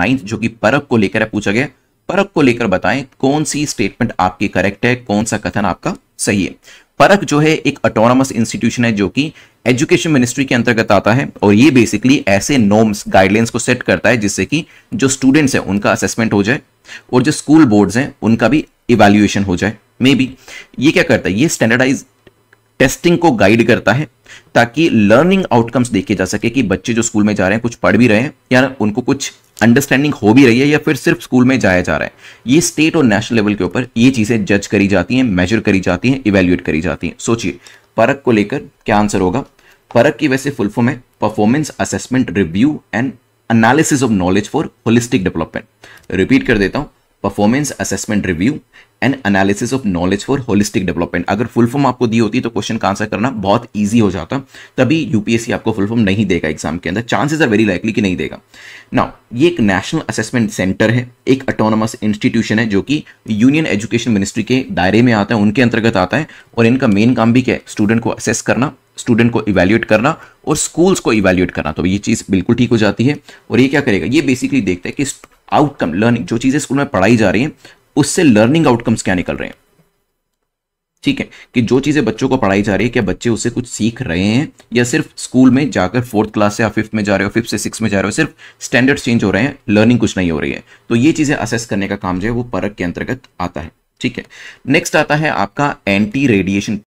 ninth जो कि परक को लेकर पूछा गया परक को लेकर बताएं कौन सी स्टेटमेंट आपकी करेक्ट है कौन सा कथन आपका सही है परक जो है एक ऑटोनमस इंस्टीट्यूशन है जो कि एजुकेशन मिनिस्ट्री के अंतर्गत आता है और ये बेसिकली ऐसे नॉर्म्स गाइडलाइंस को सेट करता है जिससे कि जो स्टूडेंट्स हैं उनका असेसमेंट हो जाए और जो स्कूल बोर्ड्स हैं उनका भी इवेल्युएशन हो जाए मे बी ये क्या करता है ये स्टैंडर्डाइज टेस्टिंग को गाइड करता है ताकि लर्निंग आउटकम्स देखे जा सके कि बच्चे जो स्कूल में जा रहे हैं कुछ पढ़ भी रहे हैं या उनको कुछ अंडरस्टैंडिंग हो भी रही है या फिर सिर्फ स्कूल में जाया जा रहा है ये स्टेट और नेशनल लेवल के ऊपर ये चीज़ें जज करी जाती हैं मेजर करी जाती हैं इवेल्युएट करी जाती हैं सोचिए परक को लेकर क्या आंसर होगा परक की वैसे फुल फॉर्म है performance assessment review and analysis of knowledge for holistic development repeat कर देता हूं performance assessment review and analysis of knowledge for holistic development अगर फुल फॉर्म आपको दी होती तो क्वेश्चन का आंसर करना बहुत ईजी हो जाता तभी यूपीएससी आपको फुल फॉर्म नहीं देगा एग्जाम के अंदर चांसेस आर वेरी लाइकली कि नहीं देगा ना ये एक नेशनल असेसमेंट सेंटर है एक अटोनमस इंस्टीट्यूशन है जो कि यूनियन एजुकेशन मिनिस्ट्री के दायरे में आता है उनके अंतर्गत आता है और इनका मेन काम भी क्या है स्टूडेंट को असेस करना स्टूडेंट को इवेल्युएट करना और स्कूल्स को इवेल्यूएट करना तो ये चीज़ बिल्कुल ठीक हो जाती है और ये क्या करेगा ये बेसिकली देखता है कि आउटकम लर्निंग जो चीज़ें स्कूल में पढ़ाई जा रही हैं उससे लर्निंग आउटकम्स क्या निकल रहे हैं ठीक है कि जो चीज़ें बच्चों को पढ़ाई जा रही है क्या बच्चे उससे कुछ सीख रहे हैं या सिर्फ स्कूल में जाकर फोर्थ क्लास से या फिफ्थ में जा रहे हो फिफ्थ से सिक्स में जा रहे हो सिर्फ स्टैंडर्ड्स चेंज हो रहे हैं लर्निंग कुछ नहीं हो रही है तो ये चीज़ें असेस करने का काम जो है वो परख के अंतर्गत आता है ठीक है नेक्स्ट आता है आपका एंटी रेडिएशन